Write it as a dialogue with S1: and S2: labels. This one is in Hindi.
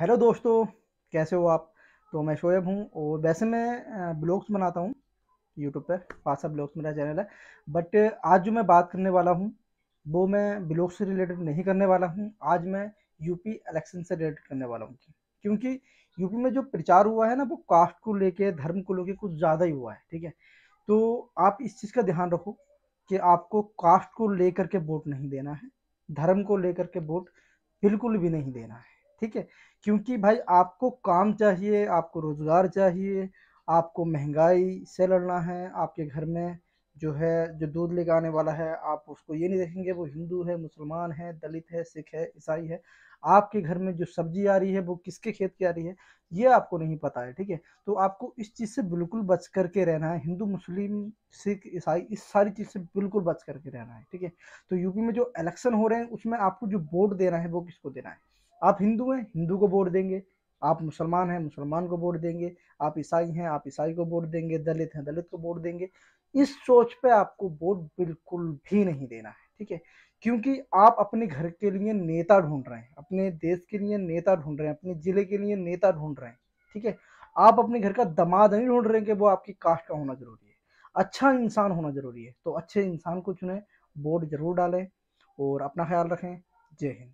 S1: हेलो दोस्तों कैसे हो आप तो मैं शोएब हूँ और वैसे मैं ब्लॉग्स बनाता हूँ यूट्यूब पर पासा ब्लॉग्स मेरा चैनल है बट आज जो मैं बात करने वाला हूँ वो मैं ब्लॉग्स से रिलेटेड नहीं करने वाला हूँ आज मैं यूपी इलेक्शन से रिलेटेड करने वाला हूँ क्योंकि यूपी में जो प्रचार हुआ है ना वो कास्ट को लेके धर्म को लेके कुछ ज़्यादा ही हुआ है ठीक है तो आप इस चीज़ का ध्यान रखो कि आपको कास्ट को लेकर के वोट नहीं देना है धर्म को लेकर के वोट बिल्कुल भी नहीं देना है ठीक है क्योंकि भाई आपको काम चाहिए आपको रोज़गार चाहिए आपको महंगाई से लड़ना है आपके घर में जो है जो दूध लेकर आने वाला है आप उसको ये नहीं देखेंगे वो हिंदू है मुसलमान है दलित है सिख है ईसाई है आपके घर में जो सब्जी आ रही है वो किसके खेत की आ रही है ये आपको नहीं पता है ठीक है तो आपको इस चीज़ से बिल्कुल बच करके रहना है हिंदू मुस्लिम सिख ईसाई इस सारी चीज़ से बिल्कुल बच करके रहना है ठीक है तो यूपी में जो इलेक्शन हो रहे हैं उसमें आपको जो वोट देना है वो किसको देना है आप हिंदू हैं हिंदू को वोट देंगे आप मुसलमान हैं मुसलमान को वोट देंगे आप ईसाई हैं आप ईसाई को वोट देंगे दलित हैं दलित को वोट देंगे इस सोच पे आपको वोट बिल्कुल भी नहीं देना है ठीक है क्योंकि आप अपने घर के लिए नेता ढूंढ रहे हैं अपने देश के लिए नेता ढूंढ रहे हैं अपने ज़िले के लिए नेता ढूंढ रहे हैं ठीक है आप अपने घर का दमाद नहीं ढूंढ रहे हैं कि वो आपकी कास्ट का होना ज़रूरी है अच्छा इंसान होना ज़रूरी है तो अच्छे इंसान को चुने वोट ज़रूर डालें और अपना ख्याल रखें जय हिंद